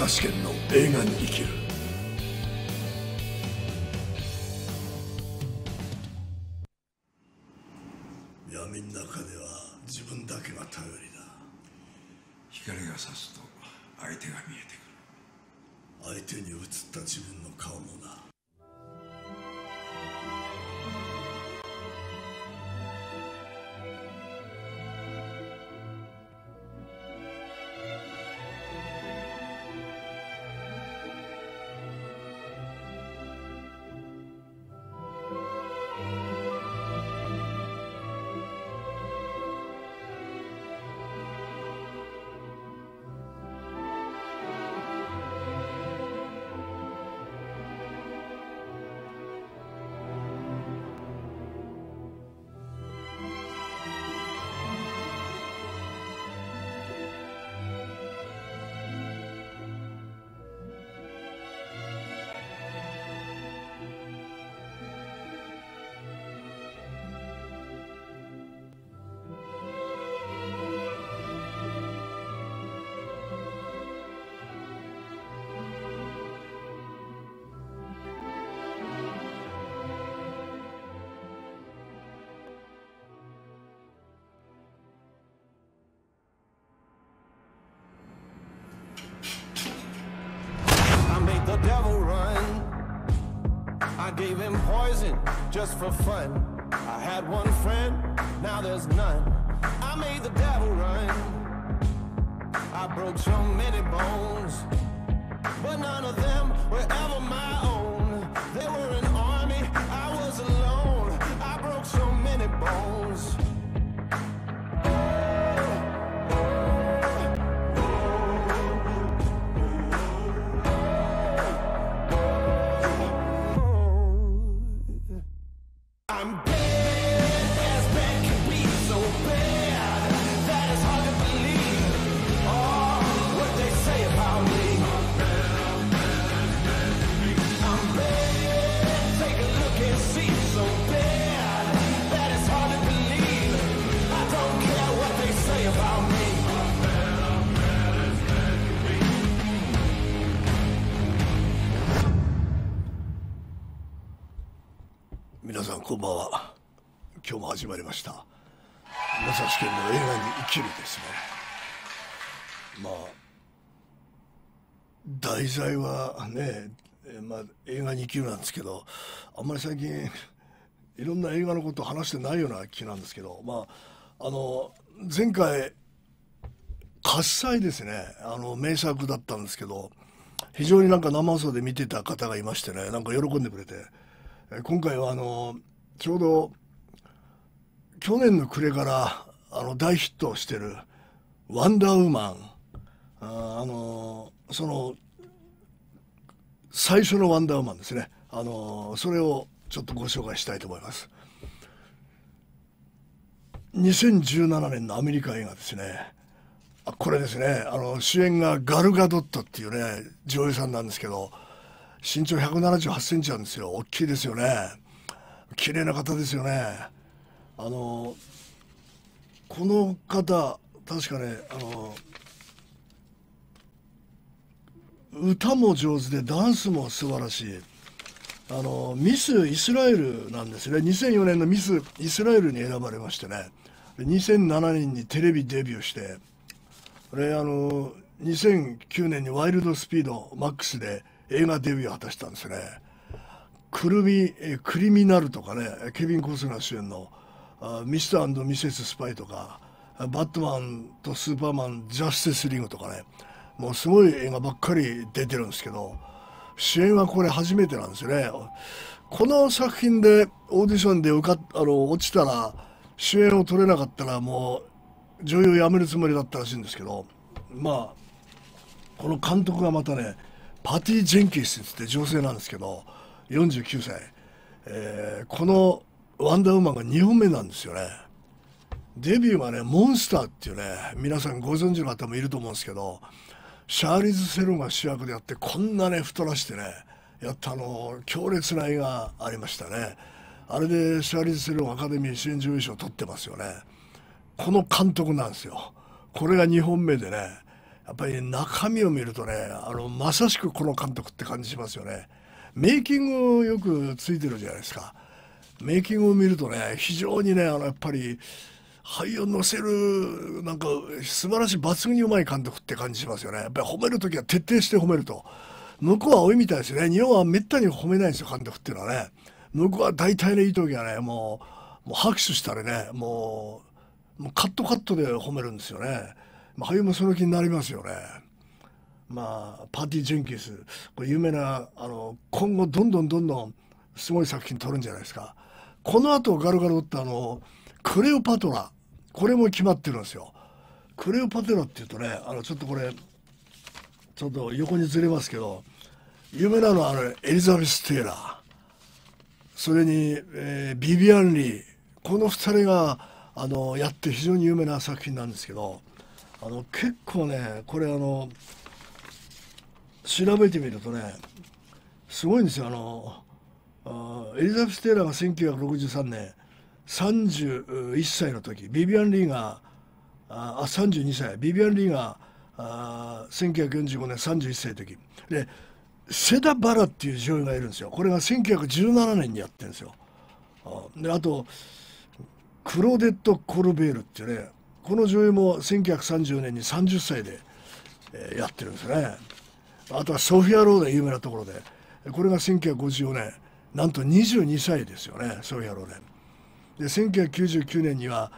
蔵県の映画に生きる闇の中では自分だけが頼りだ光が差すと相手が見えてくる相手に映った自分の顔もな I gave him poison just for fun. I had one friend, now there's none. I made the devil run. I broke so many bones, but none of them were ever my own. 今日も始まりました武蔵県の映画に生きるですねまあ題材はね、まあ、映画に生きるなんですけどあんまり最近いろんな映画のことを話してないような気なんですけどまああの前回喝采ですねあの名作だったんですけど非常になんか生放送で見てた方がいましてねなんか喜んでくれて今回はあのちょうど去年の暮れからあの大ヒットしてる「ワンダーウーマン」あ、あのー、その最初の「ワンダーウーマン」ですね、あのー、それをちょっとご紹介したいと思います。2017年のアメリカ映画ですね。あこれですねあの主演がガルガドットっていうね女優さんなんですけど身長178センチなんですよ大きいですよね綺麗な方ですよねあのこの方確かねあの歌も上手でダンスも素晴らしいあのミスイスラエルなんですね2004年のミスイスラエルに選ばれましてね2007年にテレビデビューしてあの2009年にワイルドスピードマックスで映画デビューを果たしたんですね。くるみ、クリミナルとかね、ケビン・コスナー主演のあミスターミセス・スパイとかバットマンとスーパーマンジャスティス・リングとかねもうすごい映画ばっかり出てるんですけど主演はこれ初めてなんですよねこの作品でオーディションで受かあの落ちたら主演を取れなかったらもう女優辞めるつもりだったらしいんですけどまあこの監督がまたねパティ・ジェンキンスって女性なんですけど49歳、えー、このワンダーウーマンが2本目なんですよね。デビューはね、モンスターっていうね、皆さんご存知の方もいると思うんですけど、シャーリーズ・セロンが主役でやって、こんなね、太らしてね、やったあの、強烈な絵がありましたね。あれでシャーリーズ・セロンアカデミー新人優賞取ってますよね。この監督なんですよ。これが2本目でね、やっぱり中身を見るとね、あの、まさしくこの監督って感じしますよね。メイキングよくついてるじゃないですか。メイキングを見るとね非常にねあのやっぱり肺を乗せるなんか素晴らしい抜群にうまい監督って感じしますよねやっぱり褒める時は徹底して褒めると向こうは多いみたいですね日本はめったに褒めないんですよ監督っていうのはね向こうは大体ねいい時はねもうもう拍手したりねもうもうカットカットで褒めるんですよねま俳優もその気になりますよねまあパーティー・ジェンキスこれ有名なあの今後どんどんどんどんすごい作品撮るんじゃないですか。この後ガルガルってあのクレオパトラこれも決まってるんですよ。クレオパトラっていうとねあのちょっとこれちょっと横にずれますけど有名なのはあのエリザベス・テイラーそれに、えー、ビビアン・リーこの2人があのやって非常に有名な作品なんですけどあの結構ねこれあの調べてみるとねすごいんですよあのエリザベス・テイラーが1963年31歳の時ビビアン・リーがあ32歳ビビアン・リーがあ1945年31歳の時でセダ・バラっていう女優がいるんですよこれが1917年にやってるんですよあであとクロデット・コルベールっていうねこの女優も1930年に30歳で、えー、やってるんですねあとはソフィア・ローデン有名なところでこれが1954年なんと22歳ですよねそうやろうね。で1999年には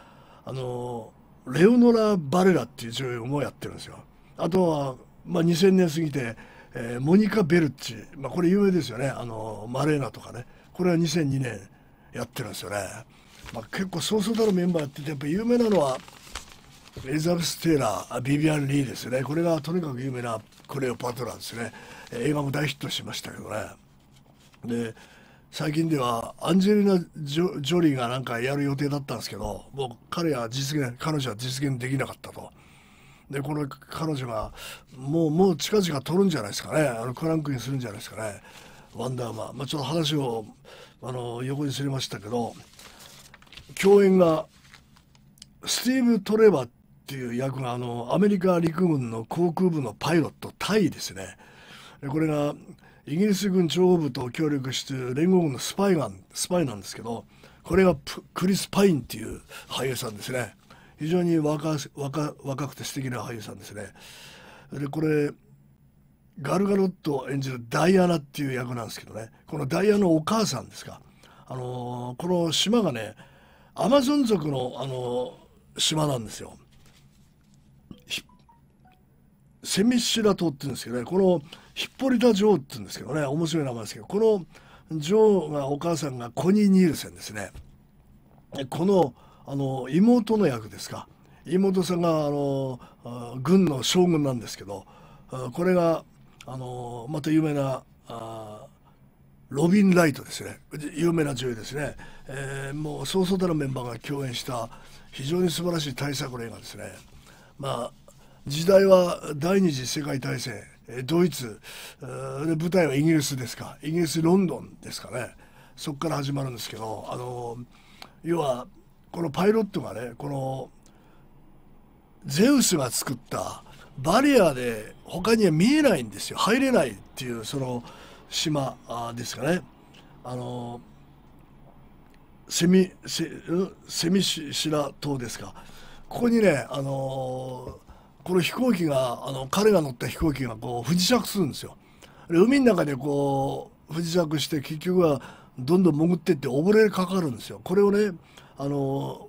あのレオノラ・バレラっていう女優もやってるんですよ。あとは、まあ、2000年過ぎて、えー、モニカ・ベルッチ、まあ、これ有名ですよねあのマレーナとかねこれは2002年やってるんですよね。まあ、結構そうそうたるメンバーやっててやっぱ有名なのはエリザベス・テイラービビアン・リーですねこれがとにかく有名なクレオパトラですね映画も大ヒットしましたけどねで最近ではアンジェリーナ・ジョリーがなんかやる予定だったんですけどもう彼は実現彼女は実現できなかったと。でこの彼女がもうもう近々取るんじゃないですかねあのクランクインするんじゃないですかねワンダーマン、まあ、ちょっと話をあの横にすりましたけど共演がスティーブ・トレバーっていう役があのアメリカ陸軍の航空部のパイロットタイですね。これがイギリス軍諜報部と協力して連合軍のスパイがスパイなんですけどこれがクリス・パインっていう俳優さんですね非常に若若若くて素敵な俳優さんですねでこれガルガロットを演じるダイアナっていう役なんですけどねこのダイアナのお母さんですかあのー、この島がねアマゾン族の、あのー、島なんですよセミシュラ島っていうんですけどねこのヒッポリタ・ジョーって言うんですけどね面白い名前ですけどこのジョーがお母さんがコニー・ニールセンですねこのあの妹の役ですか妹さんがあの軍の将軍なんですけどこれがあのまた有名なあロビン・ライトですね有名な女優ですね、えー、もうそうそうたるメンバーが共演した非常に素晴らしい大作の映画ですねまあ時代は第二次世界大戦ドイツで舞台はイギリスですかイギリスロンドンですかねそこから始まるんですけどあの要はこのパイロットがねこのゼウスが作ったバリアで他には見えないんですよ入れないっていうその島ですかねあのセミセセミシラ島ですかここにねあのこの飛行機があの彼が乗った飛行機がこう不時着するんですよ。で海の中でこう不時着して結局はどんどん潜ってって溺れかかるんですよ。これをねあの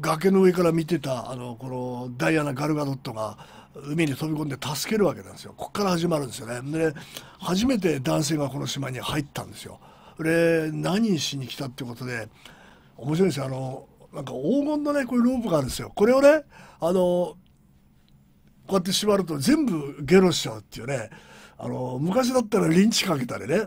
崖の上から見てたあのこのダイアナ・ガルガドットが海に飛び込んで助けるわけなんですよ。ここから始まるんですよね。で、初めて男性がこの島に入ったんですよ。で何しに来たってことで面白いんですよ。あのなんか黄金のねこういうロープがあるんですよ。これをねあのうやって縛ると全部ゲロしちゃうっていうねあの昔だったらリンチかけたりね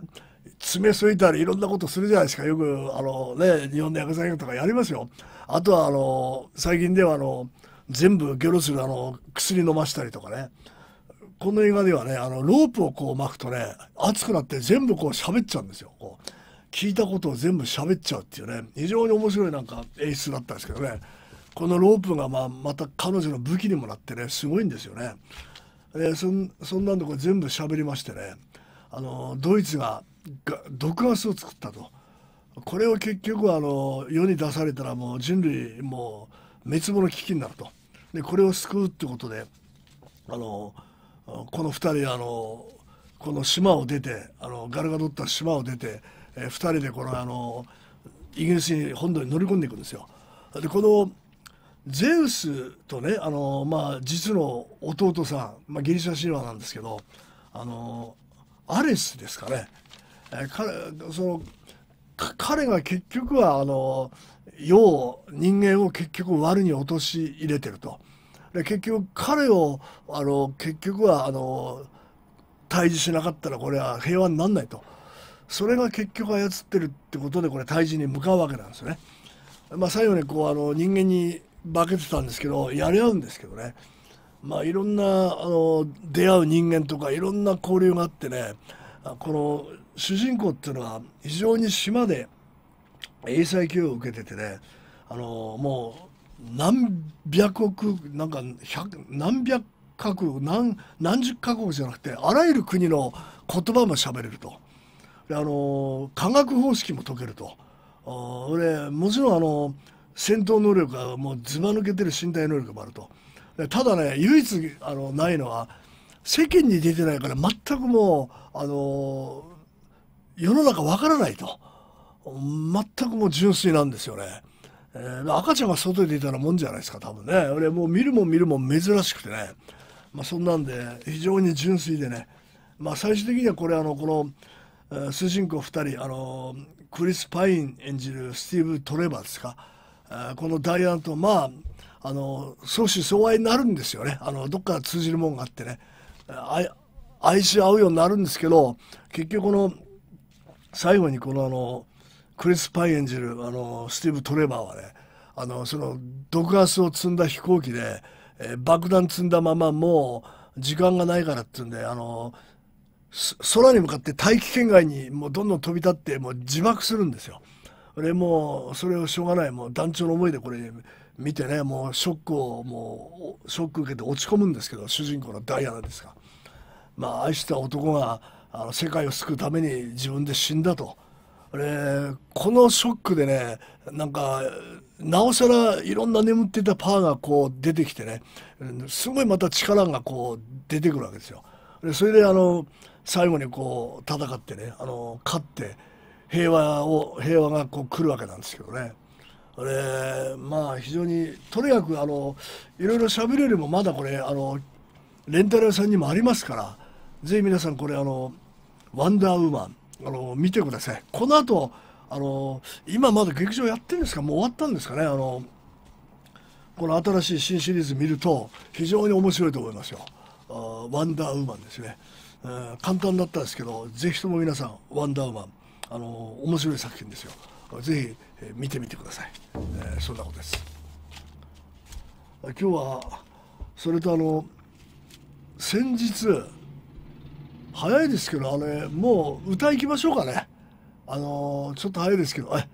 爪すいたりいろんなことするじゃないですかよくあの、ね、日本の薬剤とかやりますよ。あとはあの最近ではあの全部ゲロするあの薬飲ましたりとかねこの映画ではねあのロープをこう巻くとね熱くなって全部こう喋っちゃうんですよ。こう聞いたことを全部喋っちゃうっていうね非常に面白いなんか演出だったんですけどね。このロープがまあまた彼女の武器にもなってねすごいんですよね。でそんそんなんでこれ全部喋りましてねあのドイツが毒ガスを作ったとこれを結局あの世に出されたらもう人類もう滅亡の危機になるとでこれを救うってことであのこの2人あのこの島を出てあのガルガドッタ島を出て、え2人でこのあのイギリスに本土に乗り込んでいくんですよ。でこのゼウスとねあの、まあ、実の弟さん、まあ、ギリシャ神話なんですけどあのアレスですかね、え彼その彼が結局はあの世人間を結局悪に陥れてると。で結局彼をあの結局はあの退治しなかったらこれは平和になんないとそれが結局操ってるってことでこれ退治に向かうわけなんですよね。まあ、最後にこうあの人間に化けてたんですけどやり合うんですけどねまあいろんなあの出会う人間とかいろんな交流があってねこの主人公っていうのは非常に島で英才教育を受けててねあのもう何百億なんか百何百カ国何何十カ国じゃなくてあらゆる国の言葉も喋れるとあの科学方式も解けるとあれもちろんあの戦闘能力がもうずば抜けてる身体能力もあると。ただね、唯一あのないのは、世間に出てないから全くもう、あの世の中わからないと。全くもう純粋なんですよね。えー、赤ちゃんが外に出たらもんじゃないですか、多分ね。俺もう見るも見るも珍しくてね。まあそんなんで、非常に純粋でね。まあ最終的にはこれ、あの、この、え主人公2人、あのクリス・パイン演じるスティーブ・トレバーですか。このダイアンとまああの相思相愛になるんですよねあのどっか通じるもんがあってね愛し合うようになるんですけど結局この最後にこのあのクリス・パイ演じるあのスティーブ・トレバーはねあのその毒ガスを積んだ飛行機で、えー、爆弾積んだままもう時間がないからっていうんであの空に向かって大気圏外にもうどんどん飛び立ってもう自爆するんですよ。でもうそれをしょうがないもう団長の思いでこれ見てねもうショックをもうショック受けて落ち込むんですけど主人公のダイアナですがまあ愛した男があの世界を救うために自分で死んだと。俺このショックでねなんかなおさらいろんな眠ってたパーがこう出てきてねすごいまた力がこう出てくるわけですよ。でそれであの最後にこう戦ってねあの勝って平和を平和がこう来るわけなんですけどね。あれまあ非常にとにかくあのいろいろ喋るよりもまだこれあのレンタル屋さんにもありますからぜひ皆さんこれあの「ワンダーウーマン」あの見てください。この後あの今まだ劇場やってるんですかもう終わったんですかねあのこの新しい新シリーズ見ると非常に面白いと思いますよ。ワンダーウーマンですね、簡単だったんですけどぜひとも皆さん「ワンダーウーマン」あの面白い作品ですよぜひ、えー、見てみてください、えー、そんなことです今日はそれとあの先日早いですけどあれもう歌いきましょうかねあのちょっと早いですけどえ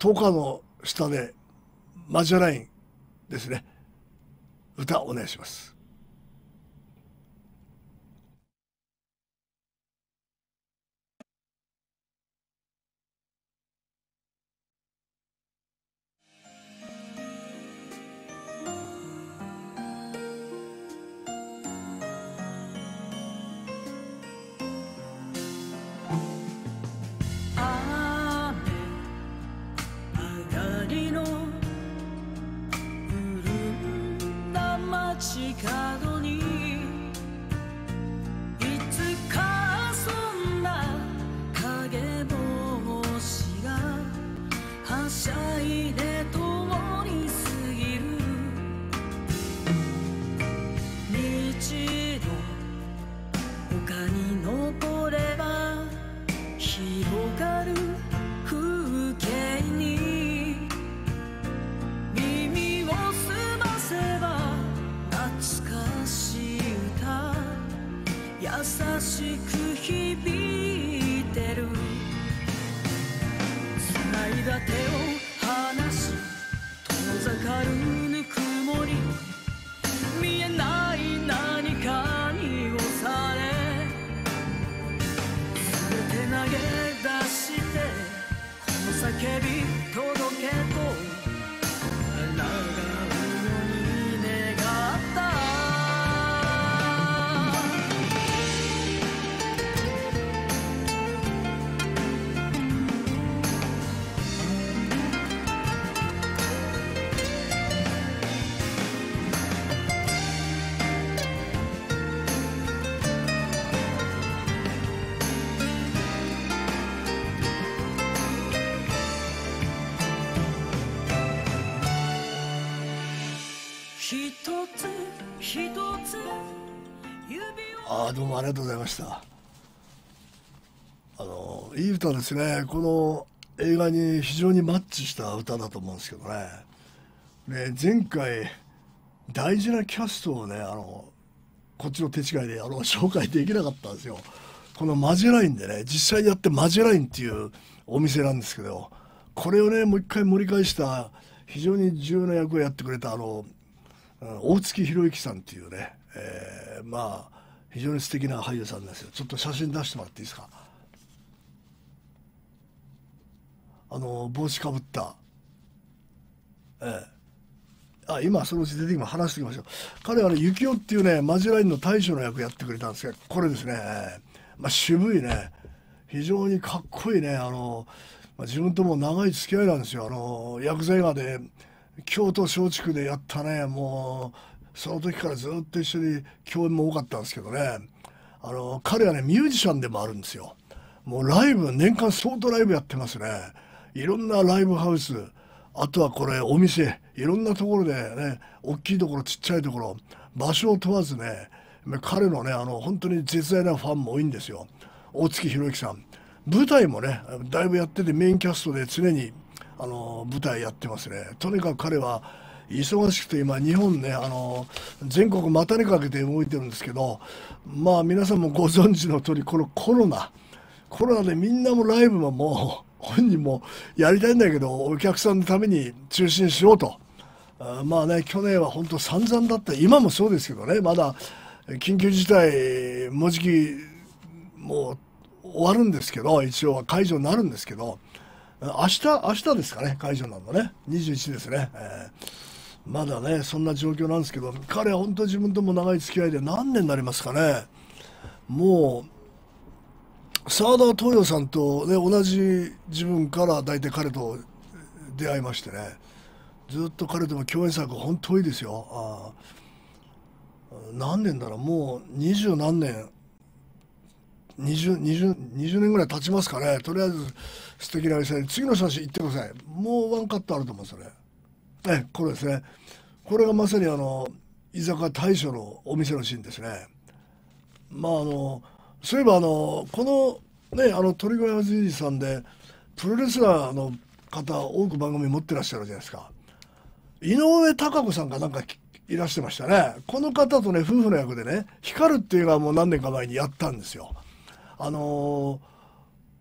1日の下でマジャラインですね歌お願いしますああどうもありがとうございましたあのいい歌ですねこの映画に非常にマッチした歌だと思うんですけどねで前回大事なキャストをねあのこっちの手違いであの紹介できなかったんですよこのマジラインでね実際にやってマジラインっていうお店なんですけどこれをねもう一回盛り返した非常に重要な役をやってくれたあの大月博之さんっていうね、えー、まあ非常に素敵な俳優さんですよちょっと写真出してもらっていいですかあの帽子かぶったええあ今そのうち出てきま話してきましょう彼はね幸男っていうねマジラインの大将の役やってくれたんですけどこれですね、まあ、渋いね非常にかっこいいねあの、まあ、自分とも長い付き合いなんですよあの薬剤が画で京都松竹でやったねもうその時からずっと一緒に共演も多かったんですけどねあの彼はねミュージシャンでもあるんですよもうライブ年間相当ライブやってますねいろんなライブハウスあとはこれお店いろんなところでね大きいところちっちゃいところ場所を問わずね彼のねあの本当に絶大なファンも多いんですよ大月ひろゆきさん舞台もねだいぶやっててメインキャストで常にあの舞台やってますねとにかく彼は忙しくて今日本ねあの全国股にかけて動いてるんですけどまあ皆さんもご存知の通りこのコロナコロナでみんなもライブももう本人もやりたいんだけどお客さんのために中心しようとまあね去年は本当散々だった今もそうですけどねまだ緊急事態もうじきもう終わるんですけど一応は解除になるんですけど明日明日ですかね解除なのね21ですね。えーまだね、そんな状況なんですけど、彼は本当自分とも長い付き合いで何年になりますかね。もう、沢田東洋さんと、ね、同じ自分から大体彼と出会いましてね、ずっと彼とも共演作本当多いですよ。何年だろう、もう二十何年。20, 20, 20年ぐらい経ちますかねとりあえず素敵なお店に次の写真行ってくださいもうワンカットあると思うんですよねえこれですねこれがまさにあの居酒屋大将のお店のシーンですねまああのそういえばあのこのねあの鳥越和じさんでプロレスラーの方多く番組持ってらっしゃるじゃないですか井上貴子さんがなんかいらしてましたねこの方とね夫婦の役でね光るっていうのはもう何年か前にやったんですよあの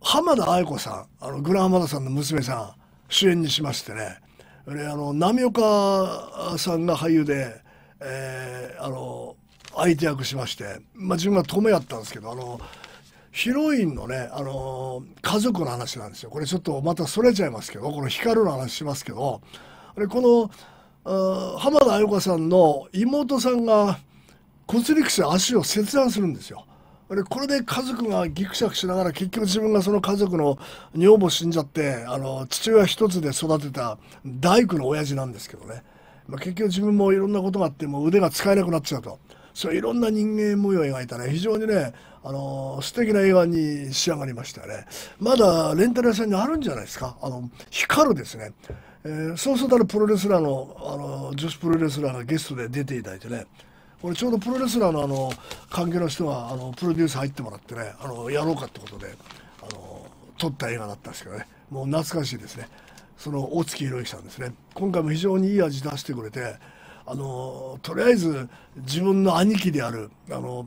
浜田愛子さんあのグランマダさんの娘さん主演にしましてねであの浪岡さんが俳優で、えー、あの相手役しまして、まあ、自分は止めやったんですけどあのヒロインのね、あの家族の話なんですよこれちょっとまたそれちゃいますけどこの光の話しますけどれ、この浜田綾子さんの妹さんが骨肉腫足を切断するんですよ。あれこれで家族がギクシャクしながら結局自分がその家族の女房死んじゃってあの父親一つで育てた大工の親父なんですけどね、まあ、結局自分もいろんなことがあってもう腕が使えなくなっちゃうとそういろんな人間模様を描いたね非常にねあの素敵な映画に仕上がりましたよねまだレンタル屋さんにあるんじゃないですかあの光るですね、えー、そうそうたるプロレスラーのあの女子プロレスラーがゲストで出ていただいてね俺ちょうどプロレスラーのあの関係の人があのプロデュース入ってもらってねあのやろうかってことであの撮った映画だったんですけどねもう懐かしいですねその大月宏之さんですね今回も非常にいい味出してくれてあのとりあえず自分の兄貴であるあの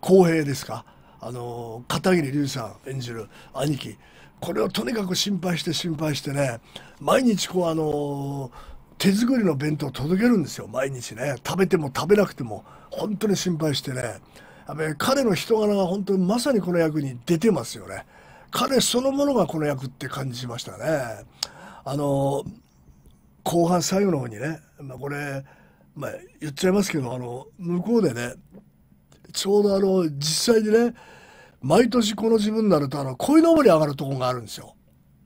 浩、うん、平ですかあの片桐隆さん演じる兄貴これをとにかく心配して心配してね毎日こうあのー手作りの弁当届けるんですよ毎日ね食べても食べなくても本当に心配してね彼の人柄が本当にまさにこの役に出てますよね彼そのものがこの役って感じしましたねあの後半最後の方にね、まあ、これ、まあ、言っちゃいますけどあの向こうでねちょうどあの実際にね毎年この時分になるとあの鯉のぼり上がるとこがあるんですよ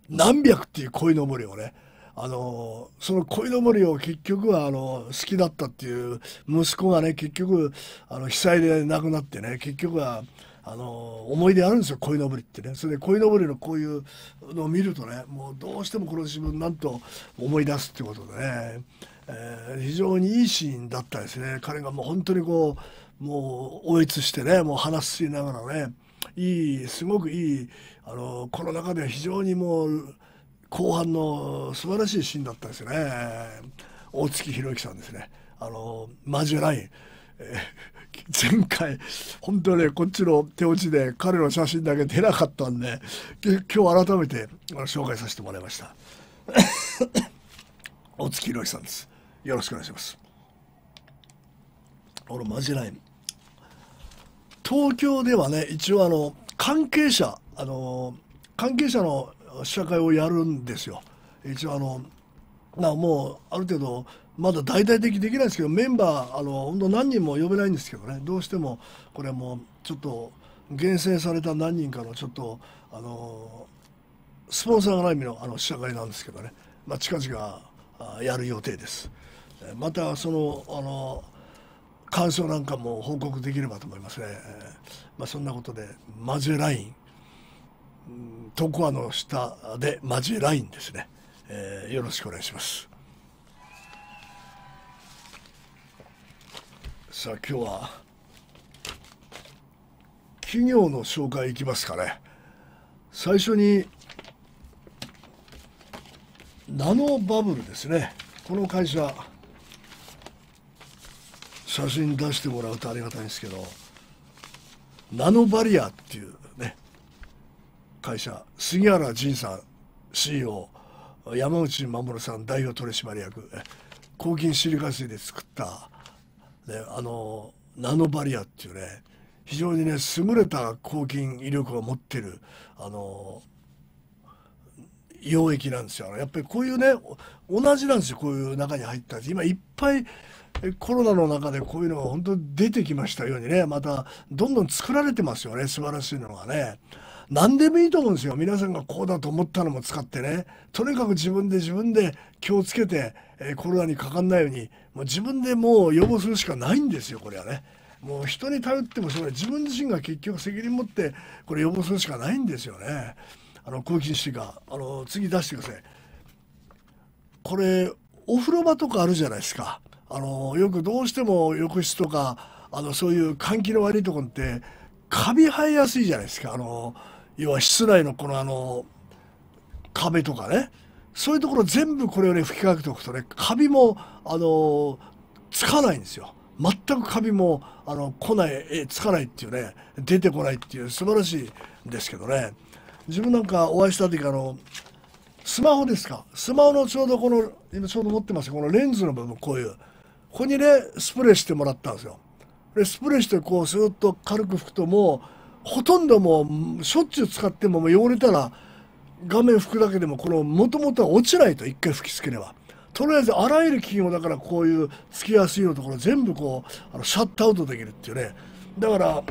何百っていう鯉のぼりをねあのその鯉のぼりを結局はあの好きだったっていう息子がね結局あの被災で亡くなってね結局はあの思い出あるんですよ鯉のぼりってねそれで鯉のぼりのこういうのを見るとねもうどうしてもこの自分なんと思い出すってことでね、えー、非常にいいシーンだったですね彼がもう本当にこうもう応つしてねもう話しながらねいいすごくいいあのコロナ禍で非常にもう後半の素晴らしいシーンだったですよね大月博之さんですねあのマジュライン、えー、前回本当にねこっちの手落ちで彼の写真だけ出なかったんで今日改めて紹介させてもらいました 大月博之さんですよろしくお願いします俺マジライン東京ではね一応あの関係者あの関係者の試写会をやるんですよ。一応あのなもうある程度まだ大々的できないですけどメンバーあの本当何人も呼べないんですけどねどうしてもこれもうちょっと厳選された何人かのちょっとあのスポンサーがない意味のあの試写会なんですけどね、まあ、近々やる予定です。またそのあの感想なんかも報告できればと思いますね。まあ、そんなことでマジェライン東コアの下でマジラインですね、えー、よろしくお願いしますさあ今日は企業の紹介いきますかね最初にナノバブルですねこの会社写真出してもらうとありがたいんですけどナノバリアっていう会社杉原仁さん CEO 山内守さん代表取締役抗菌シリカ水で作った、ね、あのナノバリアっていうね非常にね優れた抗菌威力を持ってるあの溶液なんですよやっぱりこういうね同じなんですよこういう中に入った今いっぱいコロナの中でこういうのが本当に出てきましたようにねまたどんどん作られてますよね素晴らしいのがね。何でもいいと思うんですよ皆さんがこうだと思ったのも使ってねとにかく自分で自分で気をつけて、えー、コロナにかかんないようにもう自分でもう予防するしかないんですよこれはね。もう人に頼ってもそれ自分自身が結局責任持ってこれ予防するしかないんですよね。あの空気シがあの次出してください。これお風呂場とかあるじゃないですか。あのよくどうしても浴室とかあのそういう換気の悪いとこってカビ生えやすいじゃないですか。あの要は室内のこのあの壁とかねそういうところ全部これをね吹きかけておくとねカビもあのつかないんですよ。全くカビもあの来ないえつかないっていうね出てこないっていう素晴らしいんですけどね自分なんかお会いした時あのスマホですかスマホのちょうどこの今ちょうど持ってますこのレンズの部分こういうここにねスプレーしてもらったんですよ。でスプレーしてこうスーッと軽く拭くともうほとんどもうしょっちゅう使ってももう汚れたら画面拭くだけでもこのもともとは落ちないと一回吹きつければとりあえずあらゆる機業だからこういうつきやすいのところ全部こうあのシャットアウトできるっていうねだから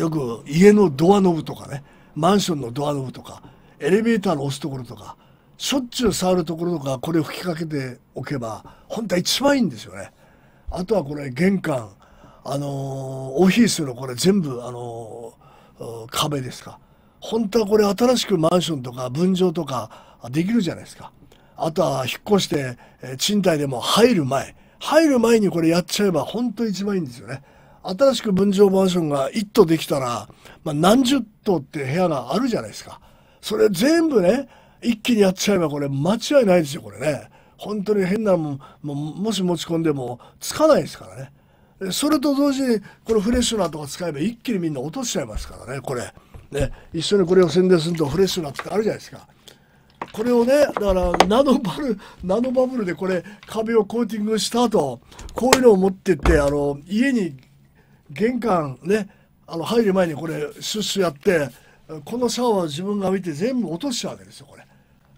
よく家のドアノブとかねマンションのドアノブとかエレベーターの押すところとかしょっちゅう触るところとかこれを吹きかけておけば本当は一番いいんですよね。あとはこれ玄関あのー、オフィスのこれ全部、あのー、壁ですか。本当はこれ新しくマンションとか分譲とかできるじゃないですか。あとは引っ越して、え賃貸でも入る前。入る前にこれやっちゃえば本当一番いいんですよね。新しく分譲マンションが1棟できたら、まあ、何十棟って部屋があるじゃないですか。それ全部ね、一気にやっちゃえばこれ間違いないですよ、これね。本当に変なもん、もし持ち込んでもつかないですからね。それと同時にこのフレッシュナーとか使えば一気にみんな落としちゃいますからねこれね一緒にこれを宣伝するとフレッシュナーってあるじゃないですかこれをねだからナノバルナノバブルでこれ壁をコーティングした後こういうのを持ってってあの家に玄関ねあの入る前にこれシュッシュやってこのシャワーを自分が見て全部落としちゃうわけですよこれ。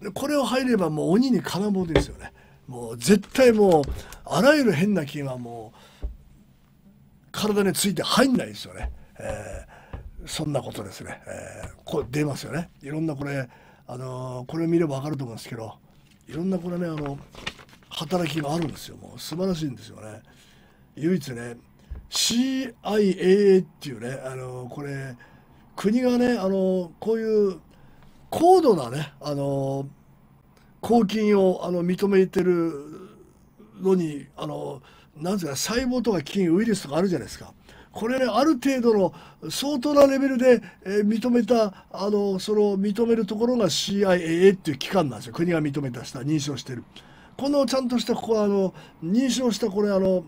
でこれを入ればもう鬼に金棒ですよね。もう絶対もうあらゆる変な菌はもう体について入んないですよね、えー、そんなことですね、えー、こう出ますよねいろんなこれ、あのー、これ見れば分かると思うんですけどいろんなこれねあの働きがあるんですよもう素晴らしいんですよね唯一ね CIA a っていうね、あのこれ国がね、あのこういう高度なね、あの抗菌をあの認めてるのに、あのなんですか細胞とか菌ウイルスとかあるじゃないですか。これねある程度の相当なレベルで、えー、認めたあのその認めるところが CIAA っていう機関なんですよ国が認めたした認証してるこのちゃんとしたここあの認証したこれあの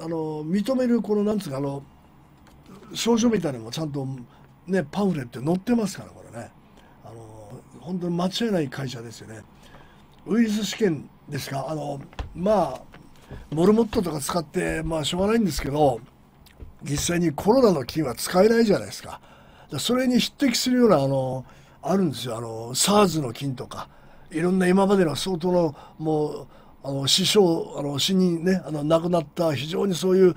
あの認めるこのなんつうかあの症状みたいなのもちゃんとねパンフレット載ってますからこれねあの本当に間違いない会社ですよねウイルス試験ですかあのまあモルモットとか使ってまあしょうがないんですけど実際にコロナの菌は使えないじゃないですかそれに匹敵するようなあのあるんですよあの SARS の菌とかいろんな今までの相当のもうあの死傷あの死人ねあの亡くなった非常にそういう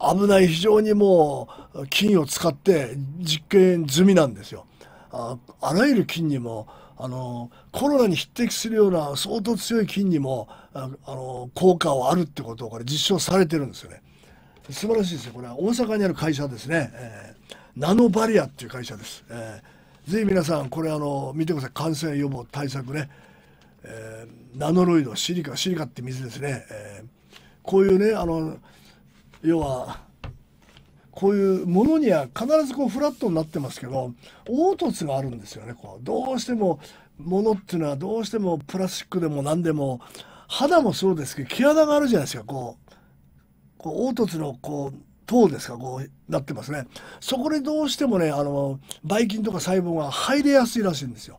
危ない非常にもう菌を使って実験済みなんですよ。ああらゆる菌にもあのコロナに匹敵するような相当強い菌にもあの効果はあるってことをこれ実証されてるんですよね素晴らしいですねこれは大阪にある会社ですね、えー、ナノバリアっていう会社です、えー、ぜひ皆さんこれあの見てください感染予防対策ね、えー、ナノロイドシリカシリカって水ですね、えー、こういうねあの要はこういうものには必ずこうフラットになってますけど凹凸があるんですよねこうどうしてもものっていうのはどうしてもプラスチックでも何でも肌もそうですけど毛穴があるじゃないですかこうこう凹凸のこう塔ですかこうなってますねそこにどうしてもねあのばい菌とか細胞が入れやすいらしいんですよ。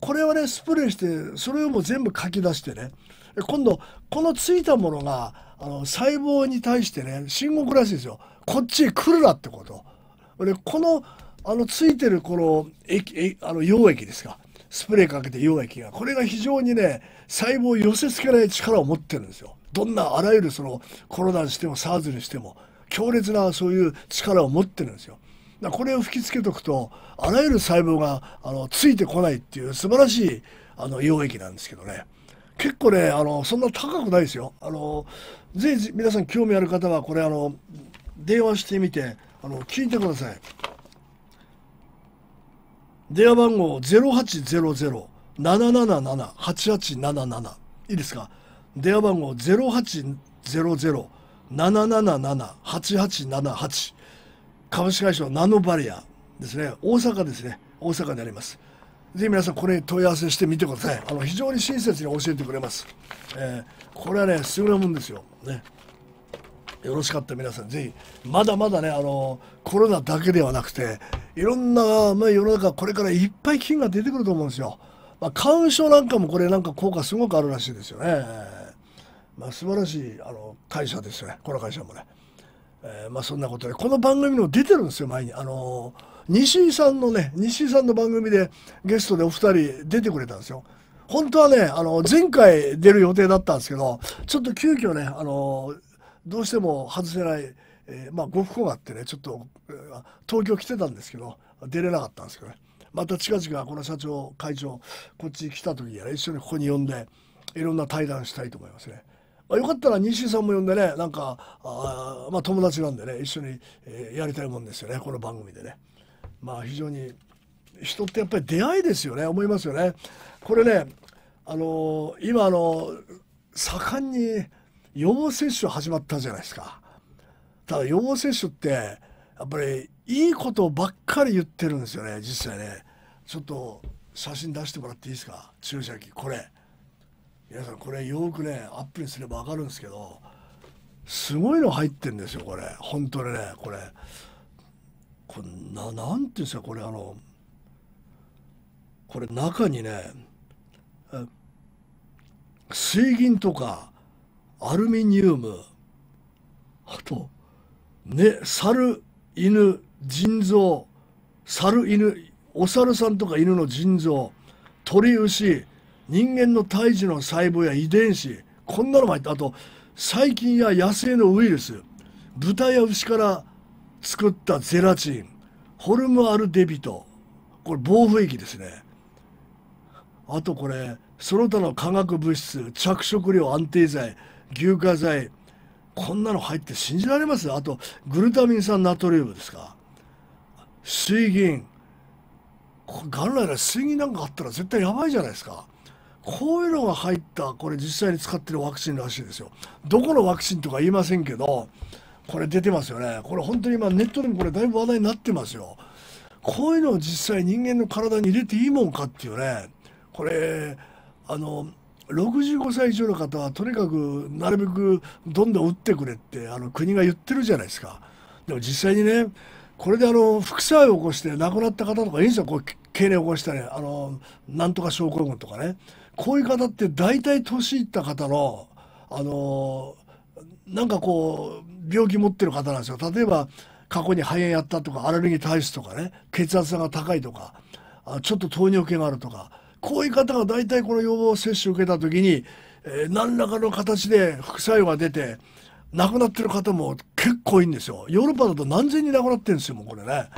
これはねスプレーしてそれをもう全部かき出してね今度このついたものがあの細胞に対してね深刻らしいですよこっちへ来るなってこと。俺このあのついてるこの液あの溶液ですかスプレーかけて溶液がこれが非常にね細胞を寄せつけない力を持ってるんですよ。どんなあらゆるそのコロナにしても SARS にしても強烈なそういう力を持ってるんですよ。だこれを吹きつけとくとあらゆる細胞があのついてこないっていう素晴らしいあの溶液なんですけどね結構ねあのそんな高くないですよあのぜひ皆さん興味ある方はこれあの電話してみて、あの、聞いてください。電話番号0800-777-8877。いいですか電話番号0800-777-8878。株式会社ナノバリアですね。大阪ですね。大阪にあります。ぜひ皆さんこれに問い合わせしてみてください。あの非常に親切に教えてくれます。えー、これはね、優れもんですよ。ね。よろしかった皆さんぜひまだまだねあのコロナだけではなくていろんな、まあ、世の中これからいっぱい菌が出てくると思うんですよ。まあ、干渉なんかもこれなんか効果すごくあるらしいですよね。まあ、素晴らしいあの会社ですよねこの会社もね。えー、まあそんなことでこの番組も出てるんですよ前に。あの西井さんのね西井さんの番組でゲストでお二人出てくれたんですよ。本当はね、あの、前回出る予定だったんですけど、ちょっと急遽ね、あの、どうしても外せない、えー、まあ呉服があってねちょっと東京来てたんですけど出れなかったんですけどねまた近々この社長会長こっち来た時や、ね、一緒にここに呼んでいろんな対談したいと思いますね。まあ、よかったら西井さんも呼んでねなんかあ、まあ、友達なんでね一緒に、えー、やりたいもんですよねこの番組でね。まあ非常に人ってやっぱり出会いですよね思いますよね。これねあのー、今あのー、盛んに予防接種始まったじゃないですか。ただ予防接種ってやっぱりいいことばっかり言ってるんですよね実際ね。ちょっと写真出してもらっていいですか注射器これ。皆さんこれよくねアップにすればわかるんですけどすごいの入ってんですよこれ本当にねこれこれななんていうんですかこれあのこれ中にね水銀とかアルミニウム、あと、ね、猿、犬、腎臓、猿、犬、お猿さんとか犬の腎臓、鳥、牛、人間の胎児の細胞や遺伝子、こんなのも入って、あと、細菌や野生のウイルス、豚や牛から作ったゼラチン、ホルムアルデビト、これ防腐液ですね。あとこれ、その他の化学物質、着色料安定剤、牛化剤こんなの入って信じられますあとグルタミン酸ナトリウムですか水銀元来な水銀なんかあったら絶対やばいじゃないですかこういうのが入ったこれ実際に使ってるワクチンらしいですよどこのワクチンとか言いませんけどこれ出てますよねこれ本当に今ネットでもこれだいぶ話題になってますよこういうのを実際人間の体に入れていいもんかっていうねこれあの65歳以上の方はとにかくなるべくどんどん打ってくれってあの国が言ってるじゃないですか。でも実際にねこれであの副作用を起こして亡くなった方とかいいんですよこう経年を起こしたねあのなんとか症候群とかねこういう方って大体年いった方のあのなんかこう病気持ってる方なんですよ例えば過去に肺炎やったとかアレルギー体質とかね血圧が高いとかちょっと糖尿病があるとか。こういう方が大体この予防接種を受けた時に、えー、何らかの形で副作用が出て亡くなってる方も結構いいんですよ。ヨーロッパだと何千人亡くなってるんですよ、もうこれね。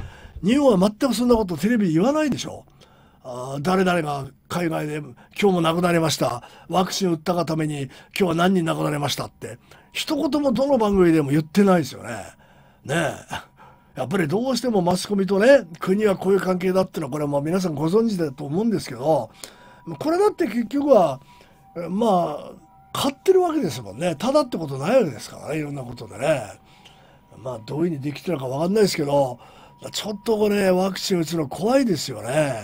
日本は全くそんなことテレビ言わないでしょ。あ誰々が海外で今日も亡くなりました。ワクチン打ったがために今日は何人亡くなりましたって。一言もどの番組でも言ってないですよね。ねえ。やっぱりどうしてもマスコミとね国はこういう関係だっていうのはこれはまあ皆さんご存知だと思うんですけどこれだって結局はまあ買ってるわけですもんねただってことないわけですからねいろんなことでねまあどういうふうにできてるのか分かんないですけどちょっとこれワクチン打つの怖いですよね。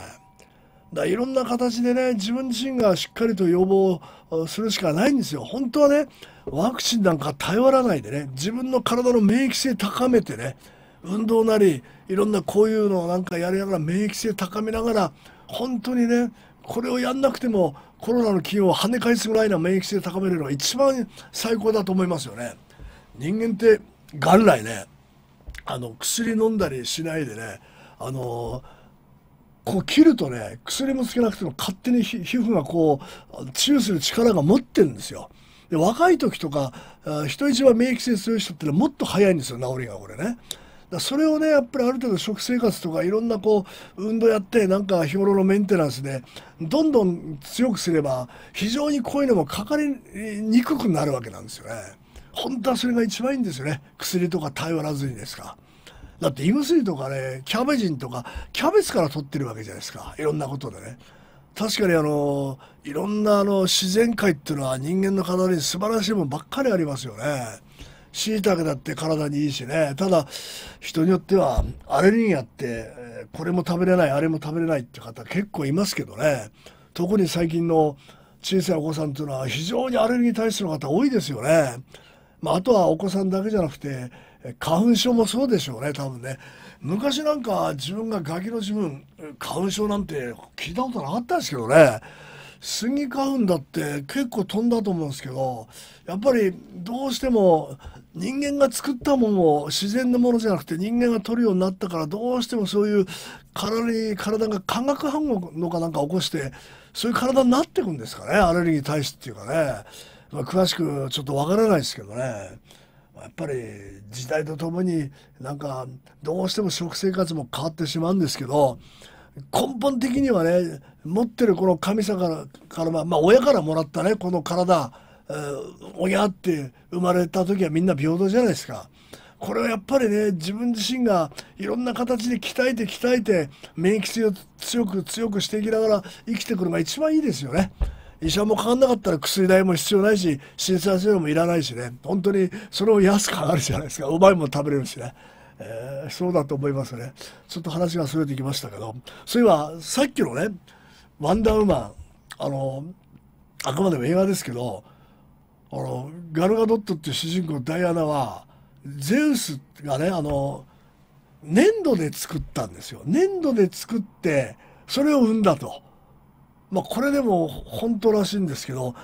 だいろんな形でね自分自身がしっかりと予防するしかないんですよ。本当はねワクチンなんか頼らないでね自分の体の免疫性高めてね運動なりいろんなこういうのをなんかやりながら免疫性高めながら本当にねこれをやんなくてもコロナの菌を跳ね返すぐらいの免疫性高めるのが一番最高だと思いますよね。人間って元来ねあの薬飲んだりしないでねあのこう切るとね薬もつけなくても勝手に皮膚がこう治癒する力が持ってるんですよ。で若い時とか人一倍免疫性強い人ってのはもっと早いんですよ治りがこれね。だそれをねやっぱりある程度食生活とかいろんなこう運動やってなんか日頃のメンテナンスでどんどん強くすれば非常にこういうのもかかりにくくなるわけなんですよね。本当はそれが一番いいんですよね薬とか頼らずにですか。だって胃薬とかねキャベジンとかキャベツから取ってるわけじゃないですかいろんなことでね。確かにあのいろんなあの自然界っていうのは人間の体に素晴らしいものばっかりありますよね。しいたけだって体にいいしねただ人によってはアレルギーあってこれも食べれないあれも食べれないって方結構いますけどね特に最近の小さいお子さんというのは非常にアレルギーに対すの方多いですよね。まあ、あとはお子さんだけじゃなくて花粉症もそうでしょうね多分ね昔なんか自分がガキの自分花粉症なんて聞いたことなかったですけどねスギ花粉だって結構飛んだと思うんですけどやっぱりどうしても人間が作ったものを自然のものじゃなくて人間が取るようになったからどうしてもそういう体に体が化学反応のかなんか起こしてそういう体になっていくんですかねアレルギーに対してっていうかね、まあ、詳しくちょっとわからないですけどね。やっぱり時代とともになんかどうしても食生活も変わってしまうんですけど根本的にはね持ってるこの神様からから、まあ、親からもらったねこの体親って生まれた時はみんな平等じゃないですか。これはやっぱりね、自分自身がいろんな形で鍛えて鍛えて、免疫強く強くしていきながら生きてくるのが一番いいですよね。医者もかかんなかったら薬代も必要ないし、診察料もいらないしね、本当にそれを安くかがるじゃないですか。うまいもの食べれるしね。えー、そうだと思いますね。ちょっと話が逸れてきましたけど、そういえばさっきのね、ワンダーウーマン、あの、あくまでも映画ですけど、あのガルガドットっていう主人公ダイアナはゼウスがねあの粘土で作ったんですよ粘土で作ってそれを生んだとまあこれでも本当らしいんですけど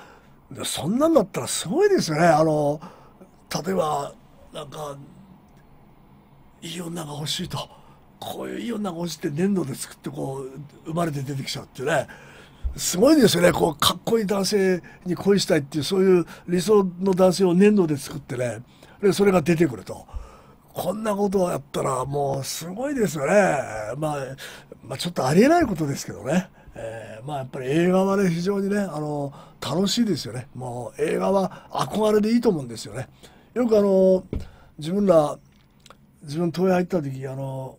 そんなんだったらすごいですよねあの例えばなんかいい女が欲しいとこういういい女が欲しいって粘土で作ってこう生まれて出てきちゃうっていうねすごいですよねこうかっこいい男性に恋したいっていうそういう理想の男性を粘土で作ってねでそれが出てくると。こんなことをやったらもうすごいですよね。まあ、まあ、ちょっとありえないことですけどね。えー、まあやっぱり映画はね非常にねあの楽しいですよね。もう映画は憧れでいいと思うんですよね。よくあの自分ら自分東映入った時あの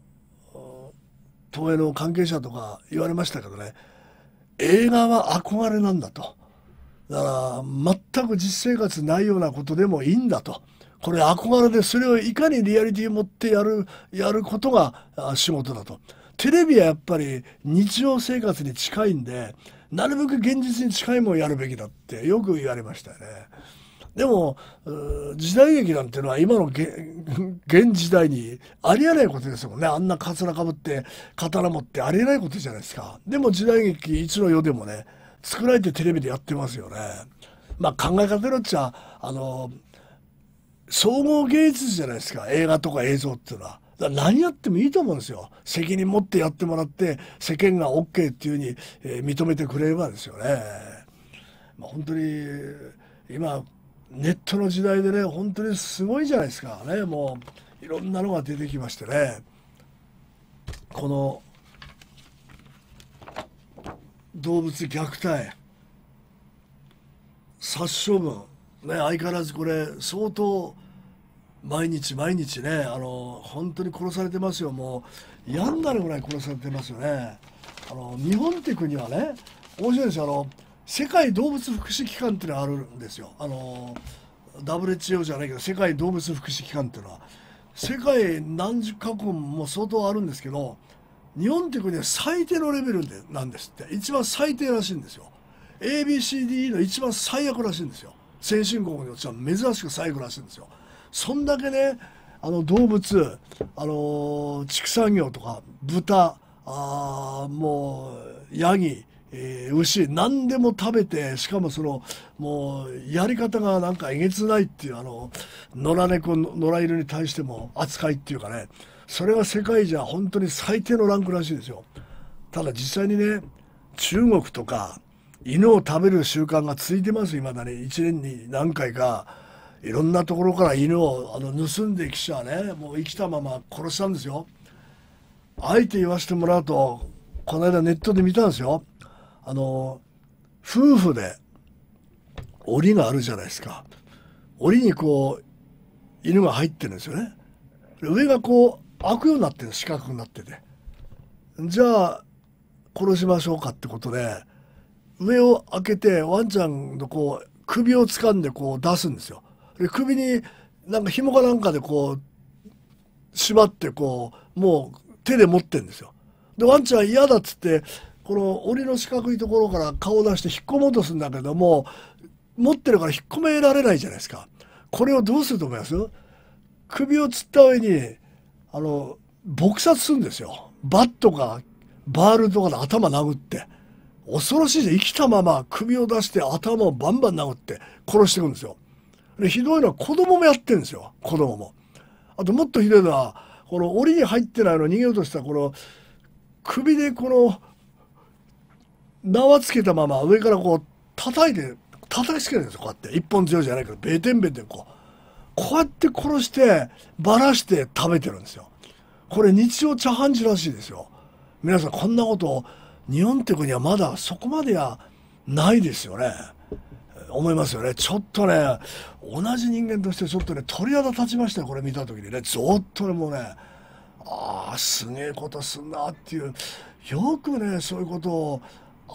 東映の関係者とか言われましたけどね映画は憧れなんだと。だから全く実生活ないようなことでもいいんだと。これ憧れでそれをいかにリアリティ持ってやるやることが仕事だと。テレビはやっぱり日常生活に近いんでなるべく現実に近いもんやるべきだってよく言われましたよね。でも時代劇なんていうのは今の 現時代にありえないことですもんねあんなカツラかぶって刀持ってありえないことじゃないですかでも時代劇いつの世でもね作られてテレビでやってますよねまあ考え方によっちゃあの総合芸術じゃないですか映画とか映像っていうのは。何やってもいいと思うんですよ責任持ってやってもらって世間が OK っていうふうに、えー、認めてくれればですよね。まあ、本当に今ネットの時代でね本当にすごいじゃないですかねもういろんなのが出てきましてねこの動物虐待殺処分ね相変わらずこれ相当毎日毎日ねあの本当に殺されてますよもう病んだるぐらい殺されてますよねあの日本って国はね面白いですよあの世界動物福祉機関っていうのがあるんですよあの WHO じゃないけど世界動物福祉機関っていうのは世界何十カ国も相当あるんですけど日本って国は最低のレベルでなんですって一番最低らしいんですよ ABCDE の一番最悪らしいんですよ先進国によっては珍しく最悪らしいんですよそんだけねあの動物あの畜産業とか豚あもうヤギえー、牛何でも食べてしかもそのもうやり方がなんかえげつないっていうあの野良猫野良犬に対しても扱いっていうかねそれは世界じゃ本当に最低のランクらしいですよただ実際にね中国とか犬を食べる習慣がついてますいまだに1年に何回かいろんなところから犬をあの盗んできちゃねもう生きたまま殺したんですよあえて言わせてもらうとこの間ネットで見たんですよあの夫婦で檻があるじゃないですか檻にこう犬が入ってるんですよね上がこう開くようになってる四角になっててじゃあ殺しましょうかってことで上を開けてワンちゃんのこう首を掴んでこう出すんですよで首になんか紐かなんかでこう縛ってこうもう手で持ってんですよでワンちゃん嫌だっつってこの檻の四角いところから顔を出して引っ込もうとするんだけども持ってるから引っ込められないじゃないですかこれをどうすると思います首をつった上にあの撲殺するんですよバットかバールとかで頭殴って恐ろしいで生きたまま首を出して頭をバンバン殴って殺していくんですよでひどいのは子供もやってるんですよ子供もあともっとひどいのはこの檻に入ってないの逃げようとしたこの首でこの縄つけたまま上からこう叩いて叩きつけるんですよこうやって一本強いじゃないけどベテンベテンこうこうやって殺してばらして食べてるんですよこれ日常茶飯事らしいですよ皆さんこんなこと日本って国はまだそこまではないですよね思いますよねちょっとね同じ人間としてちょっとね鳥肌立ちましたよこれ見た時にねずっとねもうねああすげえことすんなっていうよくねそういうことを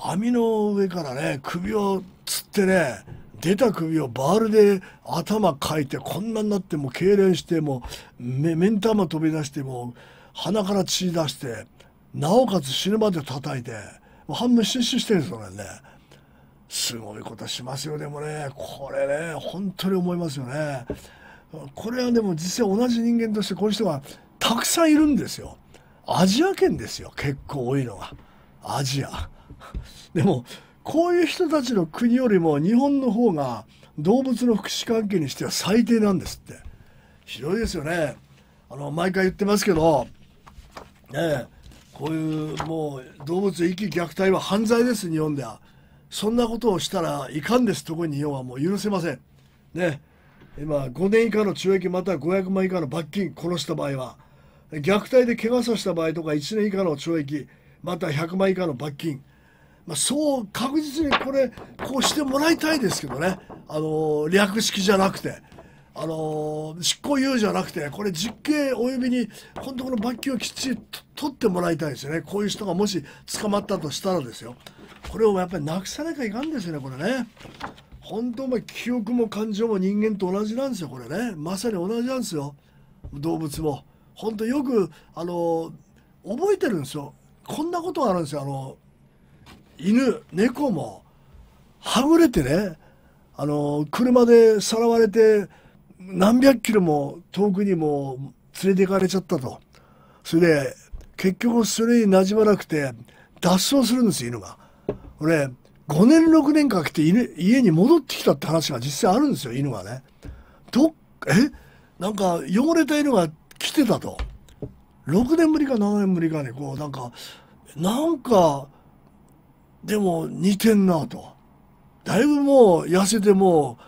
網の上からね首をつってね出た首をバールで頭かいてこんなになっても痙攣しても目ん玉飛び出しても鼻から血出してなおかつ死ぬまで叩いて半分失神してるんですよね。すごいことしますよでもねこれね本当に思いますよね。これはでも実際同じ人間としてこういう人がたくさんいるんですよ。アジア圏ですよ結構多いのがアジア。でもこういう人たちの国よりも日本の方が動物の福祉関係にしては最低なんですってひどいですよねあの毎回言ってますけど、ね、こういうもう動物遺棄虐待は犯罪です日本ではそんなことをしたらいかんです特に日本はもう許せませんね今5年以下の懲役または500万以下の罰金殺した場合は虐待で怪我させた場合とか1年以下の懲役または100万以下の罰金まあ、そう確実にこれこうしてもらいたいですけどね、あの略式じゃなくて。あの執行猶予じゃなくてこれ実刑及びに本当この罰金をきっちり取ってもらいたいですよねこういう人がもし捕まったとしたらですよこれをやっぱりなくさなきゃいかんですよねこれね本当記憶も感情も人間と同じなんですよこれねまさに同じなんですよ動物も本当よくあの覚えてるんですよこんなことがあるんですよあの犬猫もはぐれてねあの車でさらわれて何百キロも遠くにも連れて行かれちゃったとそれで結局それになじまなくて脱走するんです犬が。俺5年6年かけて犬家に戻ってきたって話が実際あるんですよ犬がね。どえなんか汚れた犬が来てたと6年ぶりか7年ぶりかにこうなんかなんかでも似てんなと。だいぶもう痩せても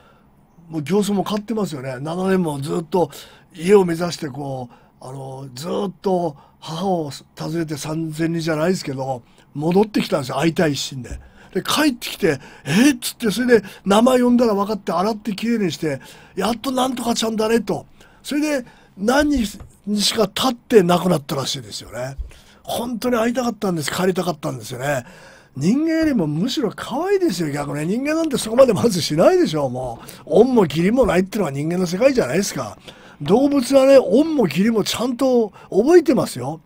う、もう行走も買ってますよね。7年もずっと家を目指してこう、あの、ずっと母を訪ねて3000人じゃないですけど、戻ってきたんですよ。会いたい一心で。で、帰ってきて、えっつって、それで名前呼んだら分かって、洗ってきれいにして、やっとなんとかちゃんだねと。それで、何日しか経ってなくなったらしいですよね。本当に会いたかったんです。帰りたかったんですよね。人間よりもむしろ可愛いですよ、逆に。人間なんてそこまでまずしないでしょ、もう。恩も義理もないってのは人間の世界じゃないですか。動物はね、恩も義理もちゃんと覚えてますよ。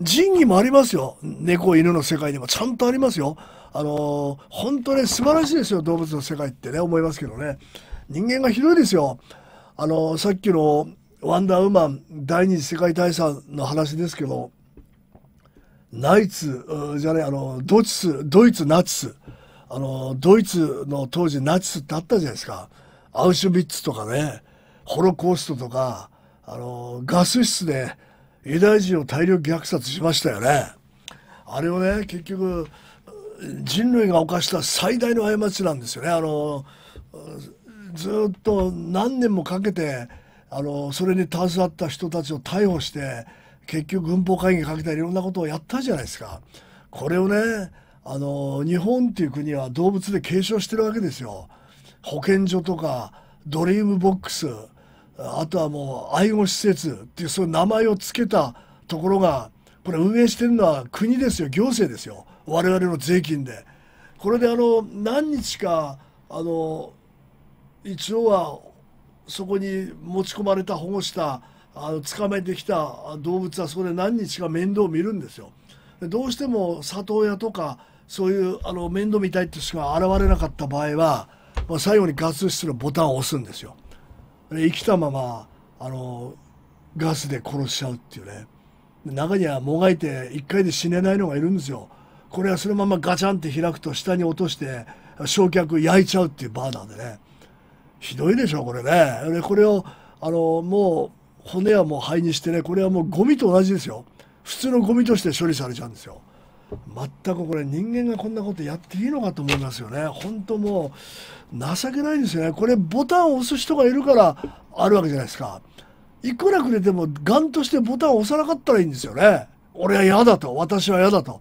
仁義もありますよ。猫、犬の世界にもちゃんとありますよ。あのー、本当ね、素晴らしいですよ、動物の世界ってね、思いますけどね。人間がひどいですよ。あのー、さっきのワンダーウーマン第二次世界大戦の話ですけど、ナイツじゃねあのドイツドイツナチスあのドイツの当時ナチスってあったじゃないですかアウシュビッツとかねホロコーストとかあのガス室でユダヤ人を大量虐殺しましたよね。あれをね結局人類が犯した最大の過ちなんですよね。あのずっと何年もかけてあのそれに携わった人たちを逮捕して結局軍法会議かけたりいろんなことをやったじゃないですか。これをね、あの、日本っていう国は動物で継承してるわけですよ。保健所とか、ドリームボックス、あとはもう愛護施設っていうそういう名前を付けたところが、これ運営してるのは国ですよ、行政ですよ。我々の税金で。これであの、何日か、あの、一応はそこに持ち込まれた保護したあの捕まえてきた動物はそこで何日か面倒を見るんですよ。どうしても里親とかそういうあの面倒見たいってしか現れなかった場合は、まあ、最後にガス室のボタンを押すんですよ。生きたままあのガスで殺しちゃうっていうね中にはもがいて1回で死ねないのがいるんですよ。これはそのままガチャンって開くと下に落として焼却焼いちゃうっていうバーナーでねひどいでしょこれね。これをあのもう骨はもう灰にしてねこれはもうゴミと同じですよ普通のゴミとして処理されちゃうんですよ全くこれ人間がこんなことやっていいのかと思いますよね本当もう情けないんですよねこれボタンを押す人がいるからあるわけじゃないですかいくらくれてもガンとしてボタンを押さなかったらいいんですよね俺は嫌だと私は嫌だと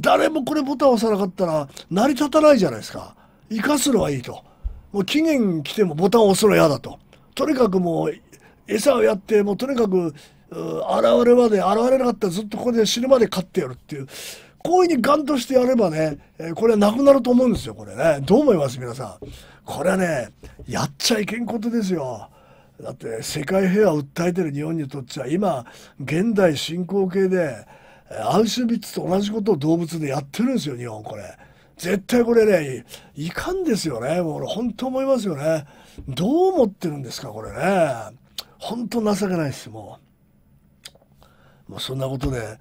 誰もこれボタン押さなかったら成り立たないじゃないですか生かすのはいいともう期限来てもボタンを押すのは嫌だととにかくもう餌をやってもうとにかく現れまで現れなかったらずっとここで死ぬまで飼ってやるっていうこういうふうにガンとしてやればね、えこれはなくなると思うんですよこれねどう思います皆さんこれはねやっちゃいけんことですよだって世界平和を訴えてる日本にとっては今現代進行形でアウシュビッツと同じことを動物でやってるんですよ日本これ。絶対これねいかんですよねもう俺本当思いますよねどう思ってるんですかこれね本当情けないですもうもうそんなことで、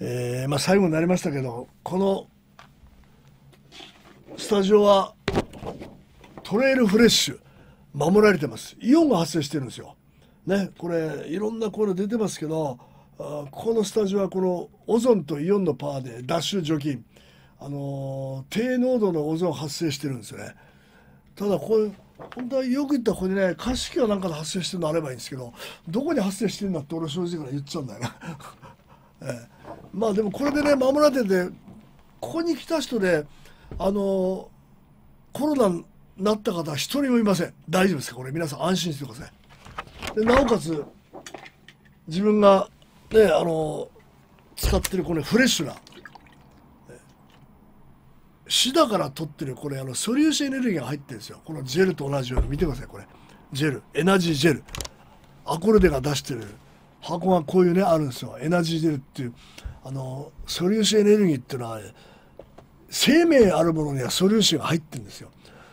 えーまあ、最後になりましたけどこのスタジオはトレイルフレッシュ守られてますイオンが発生してるんですよ。ね、これいろんな声れ出てますけどあこのスタジオはこのオゾンとイオンのパワーでダッシュ除菌、あのー、低濃度のオゾン発生してるんですよね。ただこれ本当はよく言ったこれね歌詞機はなんかで発生してるのあればいいんですけどどこに発生してるんだって俺正直から言っちゃうんだよな、えまあでもこれでね守られててここに来た人であのコロナになった方は一人もいません大丈夫ですかこれ皆さん安心してくださいでなおかつ自分がねあの使ってるこのフレッシュな死だから取ってるこれあの素粒子エネルギーが入ってるんですよこのジェルと同じように見てくださいこれジェルエナジージェルアコルデが出してる箱がこういうねあるんですよエナジージェルっていうあの素粒子エネルギーっていうのは生命あるものには素粒子が入ってるんですよ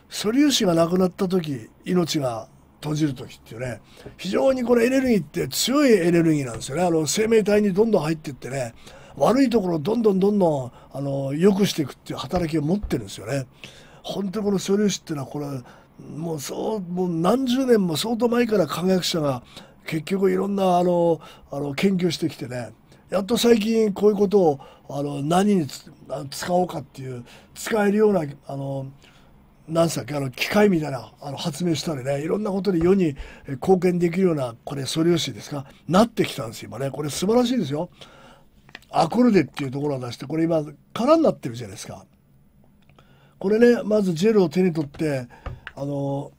素粒子がなくなった時命が閉じる時っていうね非常にこのエネルギーって強いエネルギーなんですよねあの生命体にどんどん入ってってね悪いところをどんどんどんどんあの良くしていくっていう働きを持ってるんですよね。本当にこの素粒子っていうのはこれもうそうもう何十年も相当前から科学者が結局いろんなあのあの研究してきてねやっと最近こういうことをあの何に使おうかっていう使えるようなあの何っきあの機械みたいなあの発明したりねいろんなことで世に貢献できるようなこれ素粒子ですかなってきたんです今ねこれ素晴らしいですよ。アコルデっていうところを出してこれ今空になってるじゃないですかこれねまずジェルを手に取ってあの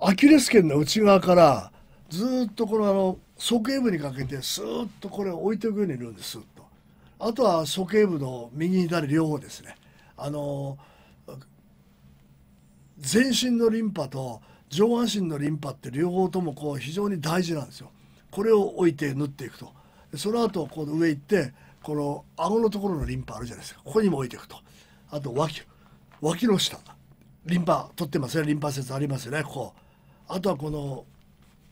アキレス腱の内側からずっとこのあの鼠径部にかけてスーッとこれを置いておくようにいるんですとあとは鼠径部の右左両方ですねあの全身のリンパと上半身のリンパって両方ともこう非常に大事なんですよこれを置いて縫っていくとその後この上行ってこの顎のところのリンパあるじゃないですかここにも置いていくとあと脇脇の下リンパ取ってますねリンパ節ありますよねこうあとはこの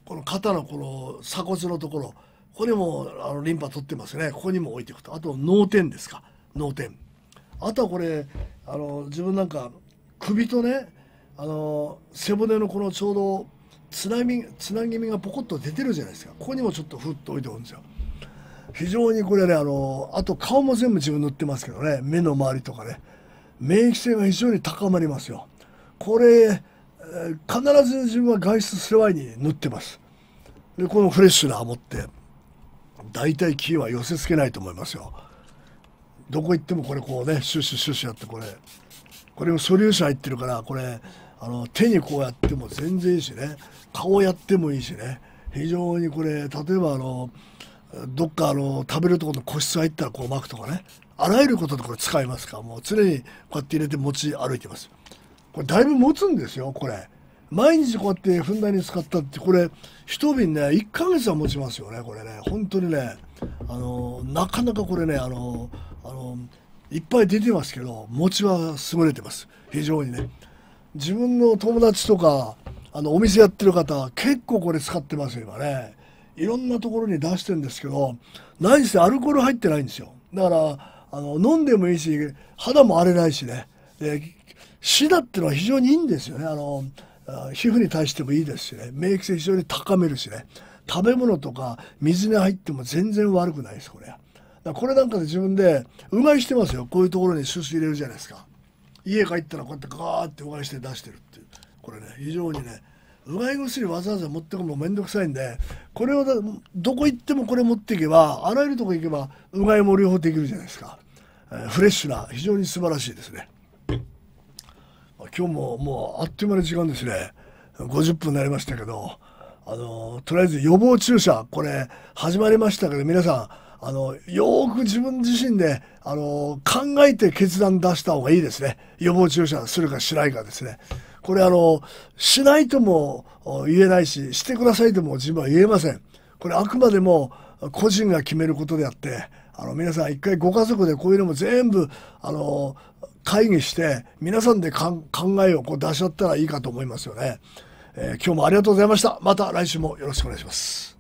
この肩のこの鎖骨のところここにもあのリンパ取ってますねここにも置いていくとあと脳天ですか脳天あとはこれあの自分なんか首とねあの背骨のこのちょうどつなぎつなぎ目がポコッと出てるじゃないですかここにもちょっとふっと置いておくんですよ非常にこれねあのあと顔も全部自分塗ってますけどね目の周りとかね免疫性が非常に高まりますよこれ必ず自分は外出する前に塗ってますでこのフレッシュな持って大体木は寄せつけないと思いますよどこ行ってもこれこうねシュッシュシュッシュやってこれこれも素粒子入ってるからこれあの手にこうやっても全然いいしね顔やってもいいしね非常にこれ例えばあのどっかあの食べるところの個室入ったらこう巻くとかねあらゆることでこれ使いますからもう常にこうやって入れて持ち歩いてますこれだいぶ持つんですよこれ毎日こうやってふんだんに使ったってこれ一瓶ね1ヶ月は持ちますよねこれね本当にねあのなかなかこれねあのあのいっぱい出てますけど持ちは優れてます非常にね自分の友達とかあのお店やってる方結構これ使ってます今ねいろんなところに出してるんですけど何せアルコール入ってないんですよだからあの飲んでもいいし肌も荒れないしねでシダっていうのは非常にいいんですよねあの皮膚に対してもいいですしね免疫性非常に高めるしね食べ物とか水に入っても全然悪くないですこれこれなんかで自分でうがいしてますよこういうところにすす入れるじゃないですか家帰ったらこうやってガーってうがいして出してるっていうこれね非常にねうがい薬わざわざ持ってくのも面倒くさいんでこれをどこ行ってもこれ持っていけばあらゆるとこ行けばうがいも両方できるじゃないですか、えー、フレッシュな非常に素晴らしいですね今日ももうあっという間の時間ですね50分になりましたけどあのとりあえず予防注射これ始まりましたけど皆さんあのよく自分自身であの考えて決断出した方がいいですね予防注射するかしないかですね。これあの、しないとも言えないし、してくださいとも自分は言えません。これあくまでも個人が決めることであって、あの皆さん一回ご家族でこういうのも全部、あの、会議して皆さんで考えをこう出し合ったらいいかと思いますよね。えー、今日もありがとうございました。また来週もよろしくお願いします。